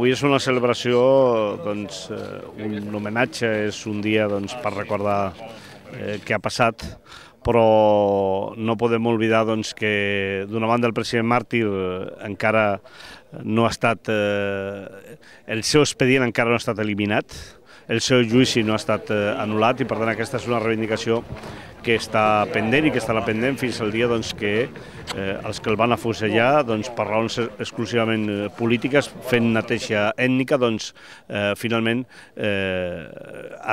Avui és una celebració, doncs, eh, un homenatge, és un dia doncs, per recordar eh, què ha passat, però no podem oblidar doncs, que d'una banda el president Màrtir eh, encara no ha estat, eh, el seu expedient encara no ha estat eliminat, el seu juici no ha estat eh, anul·lat i per tant aquesta és una reivindicació que està pendent i que estarà pendent fins al dia doncs, que eh, els que el van afusellar doncs, per raons exclusivament eh, polítiques, fent neteja ètnica, doncs, eh, finalment eh,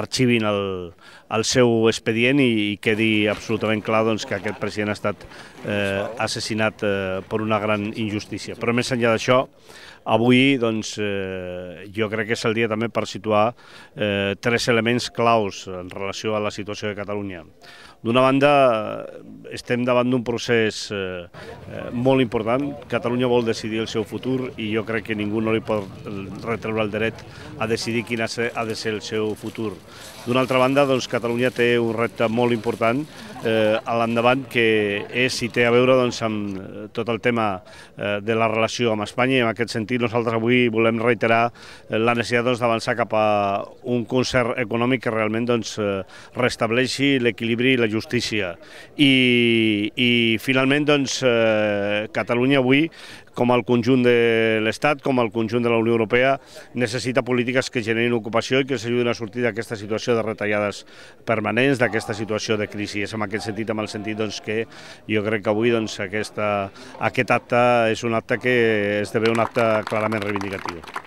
arxivin el, el seu expedient i, i quedi absolutament clar doncs, que aquest president ha estat eh, assassinat eh, per una gran injustícia. Però més enllà d'això, Avui doncs, eh, jo crec que és el dia també per situar eh, tres elements claus en relació a la situació de Catalunya. D'una banda, estem davant d'un procés eh, eh, molt important. Catalunya vol decidir el seu futur i jo crec que ningú no li pot retreure el dret a decidir quin ha de ser el seu futur. D'una altra banda, doncs, Catalunya té un repte molt important eh, a l'endavant que és i té a veure doncs, amb eh, tot el tema eh, de la relació amb Espanya i en aquest sentit nosaltres avui volem reiterar eh, la necessitat doncs, d'avançar doncs, cap a un concert econòmic que realment doncs, eh, restableixi l'equilibri i la justícia. I, i finalment doncs, eh, Catalunya avui com el conjunt de l'Estat, com el conjunt de la Unió Europea, necessita polítiques que generin ocupació i que s'ajudin a sortir d'aquesta situació de retallades permanents, d'aquesta situació de crisi. És en aquest sentit, en el sentit doncs, que jo crec que avui doncs, aquesta, aquest acte és un acte que esdevé un acte clarament reivindicatiu.